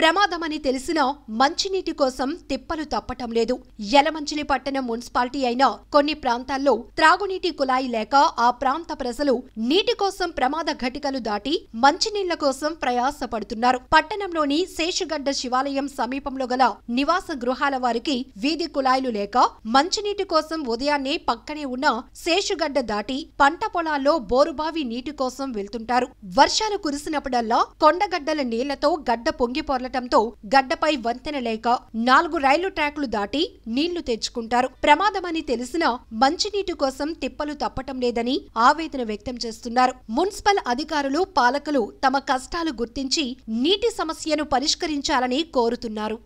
ప్రమాదమని తెలిసినా మంచినీటి కోసం తిప్పలు తప్పటం లేదు యలమంచిలి పట్టణం మున్సిపాలిటీ అయిన కొన్ని ప్రాంతాల్లో త్రాగునీటి కుళాయి లేక ఆ ప్రాంత ప్రజలు నీటి కోసం ప్రమాద ఘటికలు దాటి మంచినీళ్ల కోసం ప్రయాసపడుతున్నారు పట్టణంలోని శేషుగడ్డ శివాలయం సమీపంలో గల నివాస గృహాల వారికి వీధి కుళాయిలు లేక మంచినీటి కోసం ఉదయాన్నే పక్కనే ఉన్న శేషుగడ్డ దాటి పంట పొలాల్లో బోరుబావి నీటి కోసం వెళ్తుంటారు వర్షాలు కురిసినప్పుడల్లా కొండగడ్డల నీళ్లతో గడ్డ పొంగిపో తరలటంతో గడ్డపై వంతెన లేక నాలుగు రైలు ట్రాక్లు దాటి నీళ్లు తెచ్చుకుంటారు ప్రమాదమని తెలిసినా మంచినీటి కోసం తిప్పలు తప్పటం లేదని ఆవేదన వ్యక్తం చేస్తున్నారు మున్సిపల్ అధికారులు పాలకులు తమ కష్టాలు గుర్తించి నీటి సమస్యను పరిష్కరించాలని కోరుతున్నారు